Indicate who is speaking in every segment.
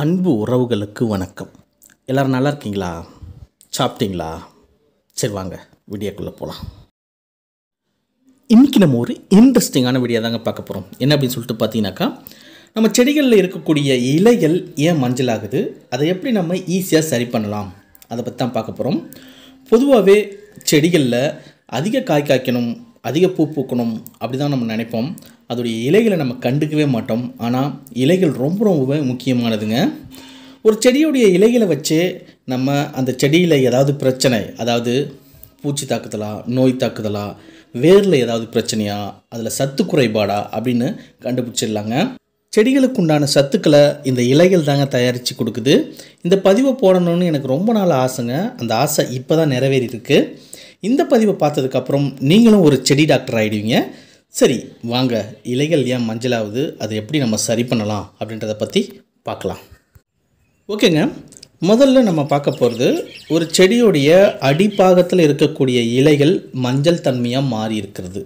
Speaker 1: அன்பு உறவுகளுக்கு வணக்கம் எல்லோரும் நல்லா இருக்கீங்களா சாப்பிட்டீங்களா சரி வாங்க வீடியோக்குள்ளே போகலாம் இன்றைக்கி நம்ம ஒரு இன்ட்ரெஸ்டிங்கான வீடியோ தாங்க பார்க்க போகிறோம் என்ன அப்படின்னு சொல்லிட்டு பார்த்தீங்கன்னாக்கா நம்ம செடிகளில் இருக்கக்கூடிய இலைகள் ஏன் மஞ்சளாகுது அதை எப்படி நம்ம ஈஸியாக சரி பண்ணலாம் அதை பற்றி தான் பார்க்க போகிறோம் பொதுவாகவே செடிகளில் அதிக காய் காய்க்கணும் அதிக பூ பூக்கணும் அப்படி தான் நம்ம நினைப்போம் அதோடைய இலைகளை நம்ம கண்டுக்கவே மாட்டோம் ஆனால் இலைகள் ரொம்ப ரொம்ப முக்கியமானதுங்க ஒரு செடியுடைய இலைகளை வச்சு நம்ம அந்த செடியில் ஏதாவது பிரச்சனை அதாவது பூச்சி தாக்குதலா நோய் தாக்குதலா வேரில் ஏதாவது பிரச்சனையா அதில் சத்து குறைபாடா அப்படின்னு கண்டுபிடிச்சிடலாங்க செடிகளுக்கு உண்டான சத்துக்களை இந்த இலைகள் தாங்க தயாரித்து கொடுக்குது இந்த பதிவை போடணும்னு எனக்கு ரொம்ப நாள் ஆசைங்க அந்த ஆசை இப்போ தான் நிறைவேறியிருக்கு இந்த பதிவை பார்த்ததுக்கப்புறம் நீங்களும் ஒரு செடி டாக்டர் ஆகிடுவீங்க சரி வாங்க இலைகள் ஏன் மஞ்சளாகுது அது எப்படி நம்ம சரி பண்ணலாம் அப்படின்றத பற்றி பார்க்கலாம் ஓகேங்க முதல்ல நம்ம பார்க்க போகிறது ஒரு செடியுடைய அடிப்பாகத்தில் இருக்கக்கூடிய இலைகள் மஞ்சள் தன்மையாக மாறி இருக்கிறது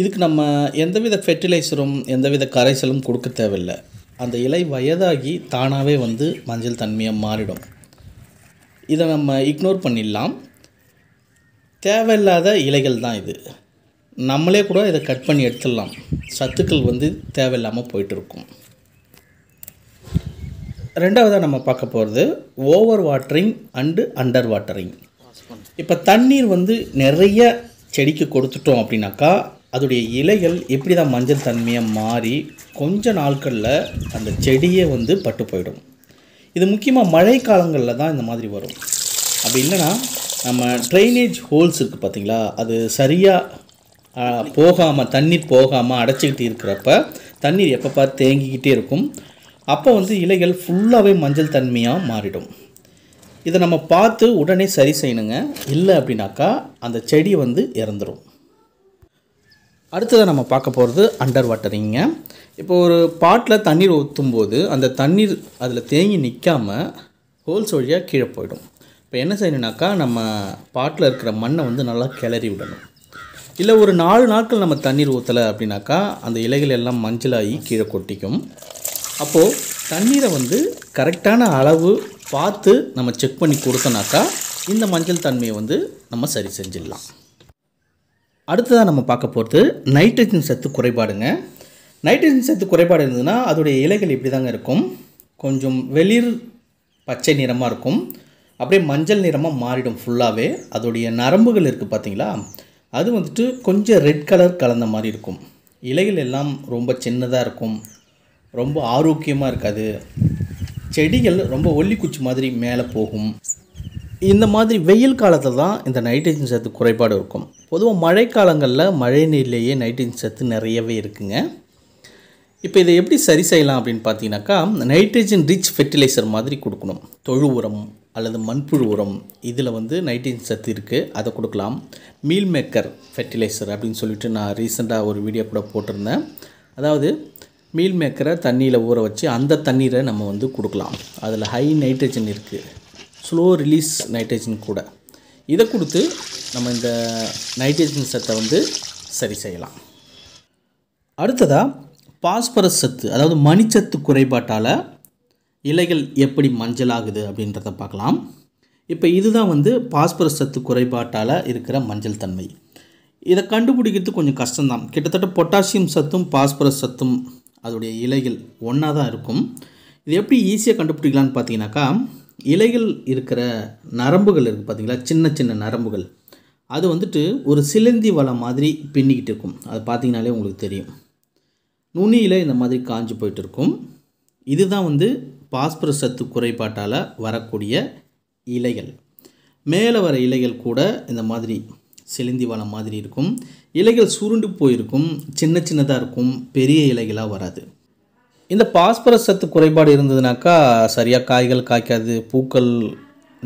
Speaker 1: இதுக்கு நம்ம எந்தவித ஃபெர்டிலைசரும் எந்தவித கரைசலும் கொடுக்க தேவையில்லை அந்த இலை வயதாகி தானாகவே வந்து மஞ்சள் தன்மையாக மாறிடும் இதை நம்ம இக்னோர் பண்ணிடலாம் தேவையில்லாத இலைகள் தான் இது நம்மளே கூட இதை கட் பண்ணி எடுத்துடலாம் சத்துக்கள் வந்து தேவையில்லாமல் போயிட்டுருக்கும் ரெண்டாவதாக நம்ம பார்க்க போகிறது over watering and under watering இப்போ தண்ணீர் வந்து நிறைய செடிக்கு கொடுத்துட்டோம் அப்படின்னாக்கா அதோடைய இலைகள் எப்படி தான் மஞ்சள் தன்மையாக மாறி கொஞ்ச நாட்களில் அந்த செடியே வந்து பட்டு போயிடும் இது முக்கியமாக மழை காலங்களில் தான் இந்த மாதிரி வரும் அப்படி இல்லைன்னா நம்ம ட்ரைனேஜ் ஹோல்ஸ் இருக்குது பார்த்திங்களா அது சரியாக போகாமல் தண்ணீர் போகாமல் அடைச்சிக்கிட்டு இருக்கிறப்ப தண்ணீர் எப்போ பார்த்து தேங்கிக்கிட்டே இருக்கும் அப்போ வந்து இலைகள் ஃபுல்லாகவே மஞ்சள் தன்மையாக மாறிடும் இதை நம்ம பார்த்து உடனே சரி செய்யணுங்க இல்லை அப்படின்னாக்கா அந்த செடி வந்து இறந்துடும் அடுத்ததாக நம்ம பார்க்க போகிறது அண்டர் வாட்டரிங்க இப்போ ஒரு பாட்டில் தண்ணீர் ஊற்றும் போது அந்த தண்ணீர் அதில் தேங்கி நிற்காமல் ஹோல்ஸ் வழியாக கீழே போயிடும் இப்போ என்ன செய்யணுனாக்கா நம்ம பாட்டில் இருக்கிற மண்ணை வந்து நல்லா கிளறி விடணும் இல்லை ஒரு நாலு நாட்கள் நம்ம தண்ணீர் ஊற்றலை அப்படின்னாக்கா அந்த இலைகள் எல்லாம் மஞ்சளாகி கீழே கொட்டிக்கும் அப்போது தண்ணீரை வந்து கரெக்டான அளவு பார்த்து நம்ம செக் பண்ணி கொடுத்தோனாக்கா இந்த மஞ்சள் தன்மையை வந்து நம்ம சரி செஞ்சிடலாம் அடுத்ததாக நம்ம பார்க்க போகிறது நைட்ரஜன் சத்து குறைபாடுங்க நைட்ரஜன் சத்து குறைபாடு இருந்ததுன்னா அதோடைய இலைகள் இப்படி தாங்க இருக்கும் கொஞ்சம் வெளிர் பச்சை நிறமாக இருக்கும் அப்படியே மஞ்சள் நிறமாக மாறிடும் ஃபுல்லாகவே அதோடைய நரம்புகள் இருக்குது பார்த்தீங்களா அது வந்துட்டு கொஞ்சம் ரெட் கலர் கலந்த மாதிரி இருக்கும் இலைகள் எல்லாம் ரொம்ப சின்னதாக இருக்கும் ரொம்ப ஆரோக்கியமாக இருக்காது செடிகள் ரொம்ப ஒல்லிக்குச்சி மாதிரி மேலே போகும் இந்த மாதிரி வெயில் காலத்தில் தான் இந்த நைட்ரஜன் சத்து குறைபாடு இருக்கும் பொதுவாக மழைக்காலங்களில் மழை நீர்லேயே நைட்ரஜன் சத்து நிறையவே இருக்குங்க இப்போ இதை எப்படி சரி செய்யலாம் அப்படின்னு பார்த்தீங்கன்னாக்கா நைட்ரஜன் ரிச் ஃபெர்டிலைசர் மாதிரி கொடுக்கணும் தொழு உரம் அல்லது மண்புழு உரம் இதில் வந்து நைட்ரஜன் சத்து இருக்குது அதை கொடுக்கலாம் மீல் மேக்கர் ஃபெர்டிலைசர் அப்படின்னு சொல்லிட்டு நான் ரீசெண்டாக ஒரு வீடியோ கூட போட்டிருந்தேன் அதாவது மீல் மேக்கரை தண்ணியில் ஊற வச்சு அந்த தண்ணீரை நம்ம வந்து கொடுக்கலாம் அதில் ஹை நைட்ரஜன் இருக்குது ஸ்லோ ரிலீஸ் நைட்ரஜன் கூட இதை கொடுத்து நம்ம இந்த நைட்ரஜன் சத்தை வந்து சரி செய்யலாம் அடுத்ததாக பாஸ்பரஸ் சத்து அதாவது மணிச்சத்து குறைபாட்டால் இலைகள் எப்படி மஞ்சளாகுது அப்படின்றத பார்க்கலாம் இப்போ இதுதான் வந்து பாஸ்பரஸ் சத்து குறைபாட்டால் இருக்கிற மஞ்சள் தன்மை இதை கண்டுபிடிக்கிறது கொஞ்சம் கஷ்டம்தான் கிட்டத்தட்ட பொட்டாசியம் சத்தும் பாஸ்பரஸ் சத்தும் அதோடைய இலைகள் ஒன்றா தான் இருக்கும் இது எப்படி ஈஸியாக கண்டுபிடிக்கலான்னு பார்த்தீங்கன்னாக்கா இலைகள் இருக்கிற நரம்புகள் இருக்குது பார்த்தீங்களா சின்ன சின்ன நரம்புகள் அது வந்துட்டு ஒரு சிலந்தி வலை மாதிரி பின்னிக்கிட்டு இருக்கும் அது பார்த்தீங்கன்னாலே உங்களுக்கு தெரியும் நுனியில் இந்த மாதிரி காஞ்சி போயிட்டு இருக்கும் இதுதான் வந்து பாஸ்பரஸ் சத்து குறைபாட்டால் வரக்கூடிய இலைகள் மேலே வர இலைகள் கூட இந்த மாதிரி செலுந்தி வளம் மாதிரி இருக்கும் இலைகள் சுருண்டு போயிருக்கும் சின்ன சின்னதாக இருக்கும் பெரிய இலைகளாக வராது இந்த பாஸ்பரஸ் சத்து குறைபாடு இருந்ததுனாக்கா சரியாக காய்கள் காய்க்காது பூக்கள்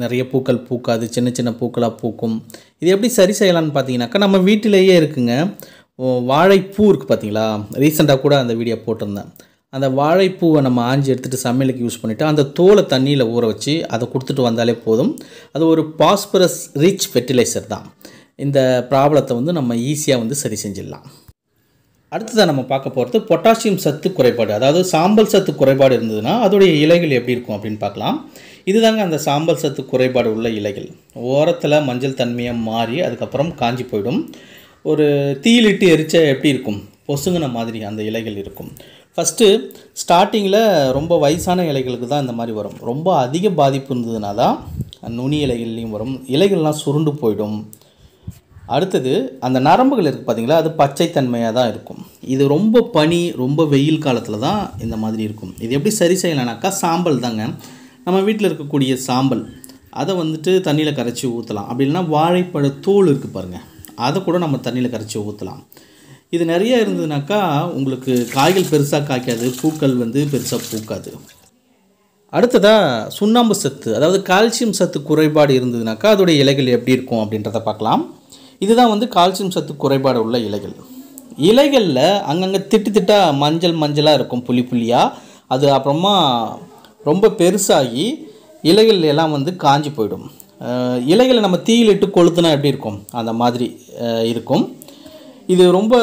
Speaker 1: நிறைய பூக்கள் பூக்காது சின்ன சின்ன பூக்களாக பூக்கும் இது எப்படி சரி செய்யலாம்னு பார்த்தீங்கன்னாக்கா நம்ம வீட்டிலேயே இருக்குங்க வாழைப்பூ இருக்குது பார்த்தீங்களா ரீசெண்டாக கூட அந்த வீடியோ போட்டிருந்தேன் அந்த வாழைப்பூவை நம்ம ஆஞ்சி எடுத்துகிட்டு சமையலுக்கு யூஸ் பண்ணிவிட்டு அந்த தோலை தண்ணியில் ஊற வச்சு அதை கொடுத்துட்டு வந்தாலே போதும் அது ஒரு பாஸ்பரஸ் ரிச் ஃபெர்டிலைசர் தான் இந்த ப்ராப்ளத்தை வந்து நம்ம ஈஸியாக வந்து சரி செஞ்சிடலாம் அடுத்ததாக நம்ம பார்க்க போகிறது பொட்டாசியம் சத்து குறைபாடு அதாவது சாம்பல் சத்து குறைபாடு இருந்ததுன்னா அதோடைய இலைகள் எப்படி இருக்கும் அப்படின்னு பார்க்கலாம் இதுதாங்க அந்த சாம்பல் சத்து குறைபாடு உள்ள இலைகள் ஓரத்தில் மஞ்சள் தன்மையாக மாறி அதுக்கப்புறம் காஞ்சி போயிடும் ஒரு தீயிலிட்டு எரிச்ச எப்படி இருக்கும் பொசுங்கின மாதிரி அந்த இலைகள் இருக்கும் ஃபஸ்ட்டு ஸ்டார்டிங்கில் ரொம்ப வயசான இலைகளுக்கு தான் இந்த மாதிரி வரும் ரொம்ப அதிக பாதிப்பு இருந்ததுனா தான் நுனி இலைகள்லேயும் வரும் இலைகள்லாம் சுருண்டு போயிடும் அடுத்தது அந்த நரம்புகள் இருக்குது பார்த்திங்களா அது பச்சைத்தன்மையாக தான் இருக்கும் இது ரொம்ப பனி ரொம்ப வெயில் காலத்தில் தான் இந்த மாதிரி இருக்கும் இது எப்படி சரி செய்யலைனாக்கா சாம்பல் தாங்க நம்ம வீட்டில் இருக்கக்கூடிய சாம்பல் அதை வந்துட்டு தண்ணியில் கரைச்சி ஊற்றலாம் அப்படி இல்லைனா வாழைப்பழ தோல் இருக்குது பாருங்கள் அதை கூட நம்ம தண்ணியில் கரைச்சி ஊற்றலாம் இது நிறையா இருந்ததுனாக்கா உங்களுக்கு காய்கள் பெருசாக காய்க்காது பூக்கள் வந்து பெருசாக பூக்காது அடுத்ததாக சுண்ணாம்பு சத்து அதாவது கால்சியம் சத்து குறைபாடு இருந்ததுனாக்கா அதோடைய இலைகள் எப்படி இருக்கும் அப்படின்றத பார்க்கலாம் இதுதான் வந்து கால்சியம் சத்து குறைபாடு உள்ள இலைகள் இலைகளில் அங்கங்கே திட்டு திட்டாக மஞ்சள் மஞ்சளாக இருக்கும் புளி புள்ளியாக அது அப்புறமா ரொம்ப பெருசாகி இலைகள் எல்லாம் வந்து காஞ்சி போயிடும் இலைகளை நம்ம தீயிலிட்டு கொளுத்துனா எப்படி இருக்கும் அந்த மாதிரி இருக்கும் இது ரொம்ப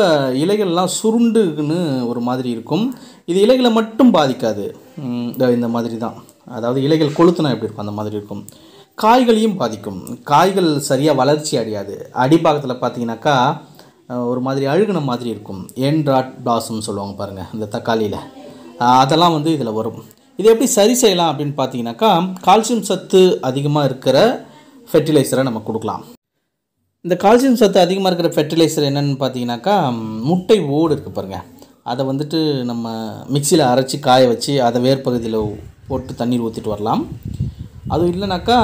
Speaker 1: இலைகள்லாம் சுருண்டுன்னு ஒரு மாதிரி இருக்கும் இது இலைகளை மட்டும் பாதிக்காது இந்த மாதிரி தான் அதாவது இலைகள் கொளுத்துனா எப்படி இருக்கும் அந்த மாதிரி இருக்கும் காய்களையும் பாதிக்கும் காய்கள் சரியாக வளர்ச்சி அடையாது அடிப்பாகத்தில் பார்த்தீங்கன்னாக்கா ஒரு மாதிரி அழுகின மாதிரி இருக்கும் என்ட்ராட் பிளாசம் சொல்லுவாங்க பாருங்கள் இந்த தக்காளியில் அதெல்லாம் வந்து இதில் வரும் இதை எப்படி சரி செய்யலாம் அப்படின்னு பார்த்தீங்கன்னாக்கா கால்சியம் சத்து அதிகமாக இருக்கிற ஃபெர்டிலைசரை நம்ம கொடுக்கலாம் இந்த கால்சியம் சத்து அதிகமாக இருக்கிற ஃபெர்டிலைசர் என்னென்னு பார்த்தீங்கன்னாக்கா முட்டை ஓடு இருக்குது பாருங்கள் அதை வந்துட்டு நம்ம மிக்சியில் அரைச்சி காய வச்சு அதை வேர்பகுதியில் போட்டு தண்ணீர் ஊற்றிட்டு வரலாம் அதுவும் இல்லைனாக்கா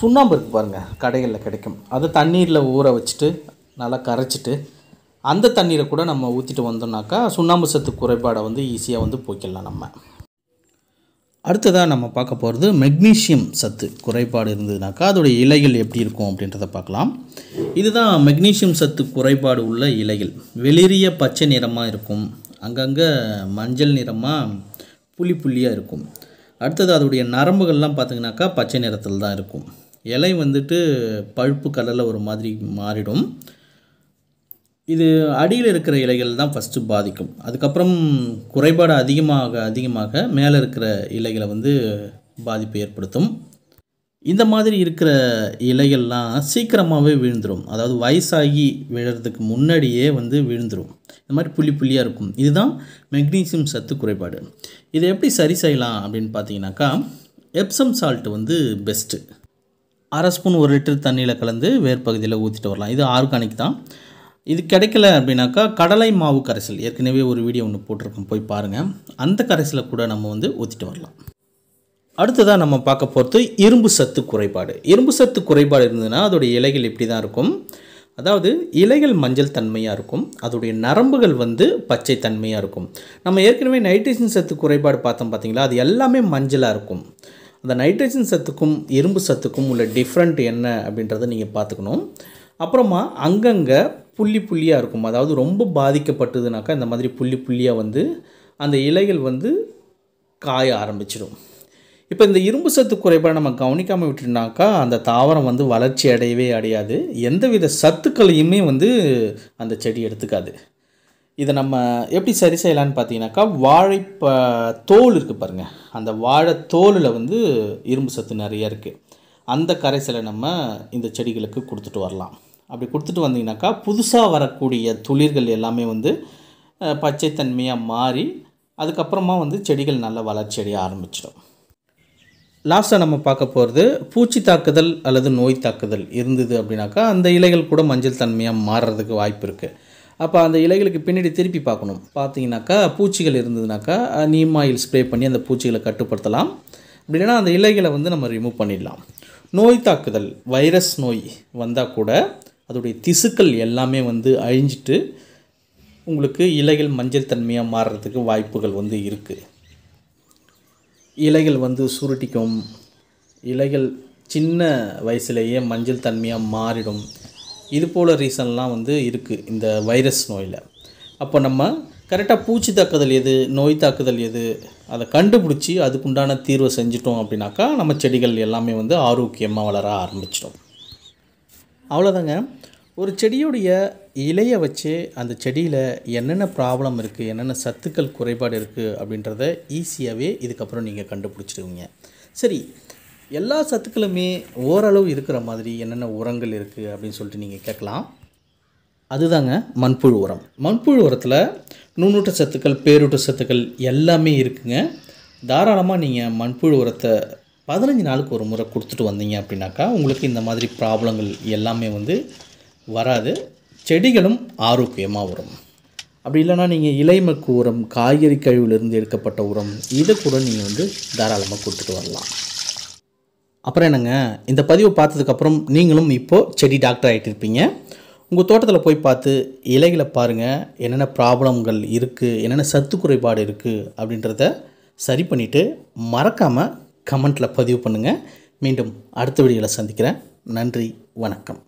Speaker 1: சுண்ணாம்பு இருக்குது பாருங்கள் கடைகளில் கிடைக்கும் அதை தண்ணீரில் ஊற வச்சுட்டு நல்லா கரைச்சிட்டு அந்த தண்ணீரை கூட நம்ம ஊற்றிட்டு வந்தோம்னாக்கா சுண்ணாம்பு சத்து குறைபாடை வந்து ஈஸியாக வந்து போய்க்கலாம் நம்ம அடுத்ததாக நம்ம பார்க்க போகிறது மெக்னீஷியம் சத்து குறைபாடு இருந்ததுனாக்கா அதோடைய இலைகள் எப்படி இருக்கும் அப்படின்றத பார்க்கலாம் இதுதான் மெக்னீஷியம் சத்து குறைபாடு உள்ள இலைகள் வெளிரிய பச்சை நிறமாக இருக்கும் அங்கங்கே மஞ்சள் நிறமாக புளி புள்ளியாக இருக்கும் அடுத்தது அதோடைய நரம்புகள்லாம் பார்த்திங்கனாக்கா பச்சை நிறத்தில் தான் இருக்கும் இலை வந்துட்டு பழுப்பு கலரில் ஒரு மாதிரி மாறிடும் இது அடியில் இருக்கிற இலைகள் தான் ஃபஸ்ட்டு பாதிக்கும் அதுக்கப்புறம் குறைபாடு அதிகமாக அதிகமாக மேலே இருக்கிற இலைகளை வந்து பாதிப்பு ஏற்படுத்தும் இந்த மாதிரி இருக்கிற இலைகள்லாம் சீக்கிரமாகவே விழுந்துடும் அதாவது வயசாகி விழுறதுக்கு முன்னாடியே வந்து விழுந்துடும் இந்த மாதிரி புள்ளி புள்ளியாக இருக்கும் இதுதான் மெக்னீசியம் சத்து குறைபாடு இதை எப்படி சரி செய்யலாம் அப்படின்னு பார்த்தீங்கன்னாக்கா எப்சம் சால்ட் வந்து பெஸ்ட்டு அரை ஸ்பூன் ஒரு லிட்டர் தண்ணியில் கலந்து வேர் பகுதியில் ஊற்றிட்டு வரலாம் இது ஆர்கானிக் தான் இது கிடைக்கல அப்படின்னாக்கா கடலை மாவு கரைசல் ஏற்கனவே ஒரு வீடியோ ஒன்று போட்டிருக்கோம் போய் பாருங்கள் அந்த கரைசலை கூட நம்ம வந்து ஊற்றிட்டு வரலாம் அடுத்ததாக நம்ம பார்க்க போகிறது இரும்பு சத்து குறைபாடு இரும்பு சத்து குறைபாடு இருந்ததுன்னா அதோடைய இலைகள் இப்படி தான் இருக்கும் அதாவது இலைகள் மஞ்சள் தன்மையாக இருக்கும் அதோடைய நரம்புகள் வந்து பச்சை தன்மையாக இருக்கும் நம்ம ஏற்கனவே நைட்ரஜன் சத்து குறைபாடு பார்த்தோம் பார்த்திங்களா அது எல்லாமே மஞ்சளாக இருக்கும் அந்த நைட்ரஜன் சத்துக்கும் இரும்பு சத்துக்கும் உள்ள டிஃப்ரெண்ட் என்ன அப்படின்றத நீங்கள் பார்த்துக்கணும் அப்புறமா அங்கங்கே புள்ளி புள்ளியாக இருக்கும் அதாவது ரொம்ப பாதிக்கப்பட்டதுனாக்கா இந்த மாதிரி புள்ளி புள்ளியாக வந்து அந்த இலைகள் வந்து காய ஆரம்பிச்சிடும் இப்போ இந்த இரும்பு சத்து குறைபாடு நம்ம கவனிக்காமல் விட்டுனாக்கா அந்த தாவரம் வந்து வளர்ச்சி அடையவே அடையாது எந்தவித சத்துக்களையுமே வந்து அந்த செடி எடுத்துக்காது இதை நம்ம எப்படி சரி செய்யலான்னு பார்த்தீங்கன்னாக்கா வாழைப்ப தோல் இருக்குது பாருங்கள் அந்த வாழை தோலில் வந்து இரும்பு சத்து நிறையா இருக்குது அந்த கரைசலை நம்ம இந்த செடிகளுக்கு கொடுத்துட்டு வரலாம் அப்படி கொடுத்துட்டு வந்தீங்கன்னாக்கா புதுசாக வரக்கூடிய துளிர்கள் எல்லாமே வந்து பச்சைத்தன்மையாக மாறி அதுக்கப்புறமா வந்து செடிகள் நல்லா வளர்ச்சி அடைய ஆரம்பிச்சிடும் லாஸ்ட்டாக நம்ம பார்க்க போகிறது பூச்சி தாக்குதல் அல்லது நோய் தாக்குதல் இருந்தது அப்படின்னாக்கா அந்த இலைகள் கூட மஞ்சள் தன்மையாக மாறுறதுக்கு வாய்ப்பு இருக்குது அப்போ அந்த இலைகளுக்கு பின்னாடி திருப்பி பார்க்கணும் பார்த்தீங்கன்னாக்கா பூச்சிகள் இருந்ததுனாக்கா நீம் ஆயில் ஸ்ப்ரே பண்ணி அந்த பூச்சிகளை கட்டுப்படுத்தலாம் அப்படின்னா அந்த இலைகளை வந்து நம்ம ரிமூவ் பண்ணிடலாம் நோய் தாக்குதல் வைரஸ் நோய் வந்தால் கூட அதோடைய திசுக்கள் எல்லாமே வந்து அழிஞ்சிட்டு உங்களுக்கு இலைகள் மஞ்சள் தன்மையாக மாறுறதுக்கு வாய்ப்புகள் வந்து இருக்குது இலைகள் வந்து சுருட்டிக்கும் இலைகள் சின்ன வயசுலேயே மஞ்சள் தன்மையாக மாறிடும் இது போல் ரீசன்லாம் வந்து இருக்குது இந்த வைரஸ் நோயில் அப்போ நம்ம கரெக்டாக பூச்சி தாக்குதல் எது நோய் தாக்குதல் எது அதை கண்டுபிடிச்சி அதுக்குண்டான தீர்வை செஞ்சிட்டோம் அப்படின்னாக்கா நம்ம செடிகள் எல்லாமே வந்து ஆரோக்கியமாக வளர ஆரம்பிச்சிடும் அவ்வளோதாங்க ஒரு செடியுடைய இலையை வச்சு அந்த செடியில் என்னென்ன ப்ராப்ளம் இருக்குது என்னென்ன சத்துக்கள் குறைபாடு இருக்குது அப்படின்றத ஈஸியாகவே இதுக்கப்புறம் நீங்கள் கண்டுபிடிச்சிடுவீங்க சரி எல்லா சத்துக்களுமே ஓரளவு இருக்கிற மாதிரி என்னென்ன உரங்கள் இருக்குது அப்படின்னு சொல்லிட்டு நீங்கள் கேட்கலாம் அதுதாங்க மண்புழு உரம் மண்புழு உரத்தில் நுண்ணூட்ட சத்துக்கள் பேரூட்ட சத்துக்கள் எல்லாமே இருக்குங்க தாராளமாக நீங்கள் மண்புழு உரத்தை பதினஞ்சு நாளுக்கு ஒரு முறை கொடுத்துட்டு வந்தீங்க அப்படின்னாக்கா உங்களுக்கு இந்த மாதிரி ப்ராப்ளங்கள் எல்லாமே வந்து வராது செடிகளும் ஆரோக்கியமாக வரும் அப்படி இல்லைனா நீங்கள் இலைமக்கு உரம் காய்கறி கழிவுலேருந்து எடுக்கப்பட்ட உரம் இதை கூட நீங்கள் வந்து தாராளமாக கொடுத்துட்டு வரலாம் அப்புறம் என்னங்க இந்த பதிவை பார்த்ததுக்கப்புறம் நீங்களும் இப்போது செடி டாக்டர் ஆகிட்டு இருப்பீங்க உங்கள் தோட்டத்தில் போய் பார்த்து இலைகளை பாருங்கள் என்னென்ன ப்ராப்ளம்கள் இருக்குது என்னென்ன சத்து குறைபாடு இருக்குது அப்படின்றத சரி பண்ணிவிட்டு மறக்காமல் கமெண்ட்டில் பதிவு பண்ணுங்கள் மீண்டும் அடுத்த வீடியோவில் சந்திக்கிறேன் நன்றி வணக்கம்